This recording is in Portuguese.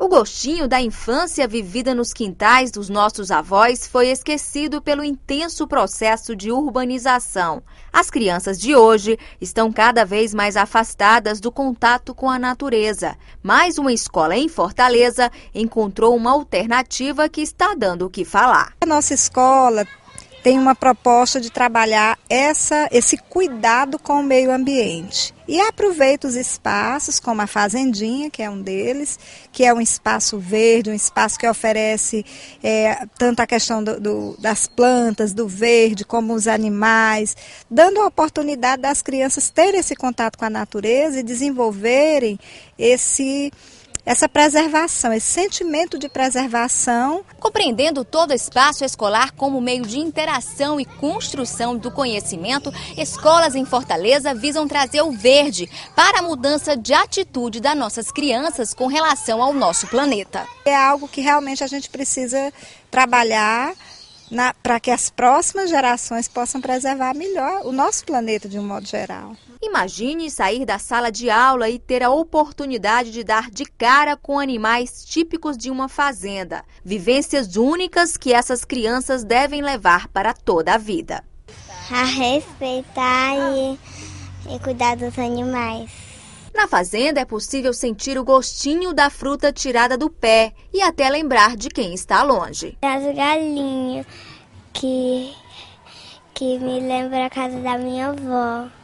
O gostinho da infância vivida nos quintais dos nossos avós foi esquecido pelo intenso processo de urbanização. As crianças de hoje estão cada vez mais afastadas do contato com a natureza. Mas uma escola em Fortaleza encontrou uma alternativa que está dando o que falar. A nossa escola tem uma proposta de trabalhar essa, esse cuidado com o meio ambiente. E aproveita os espaços, como a Fazendinha, que é um deles, que é um espaço verde, um espaço que oferece é, tanto a questão do, do, das plantas, do verde, como os animais, dando a oportunidade das crianças terem esse contato com a natureza e desenvolverem esse essa preservação, esse sentimento de preservação. Compreendendo todo o espaço escolar como meio de interação e construção do conhecimento, escolas em Fortaleza visam trazer o verde para a mudança de atitude das nossas crianças com relação ao nosso planeta. É algo que realmente a gente precisa trabalhar para que as próximas gerações possam preservar melhor o nosso planeta de um modo geral. Imagine sair da sala de aula e ter a oportunidade de dar de cara com animais típicos de uma fazenda. Vivências únicas que essas crianças devem levar para toda a vida. A respeitar e, e cuidar dos animais. Na fazenda é possível sentir o gostinho da fruta tirada do pé e até lembrar de quem está longe. As galinhas que, que me lembram a casa da minha avó.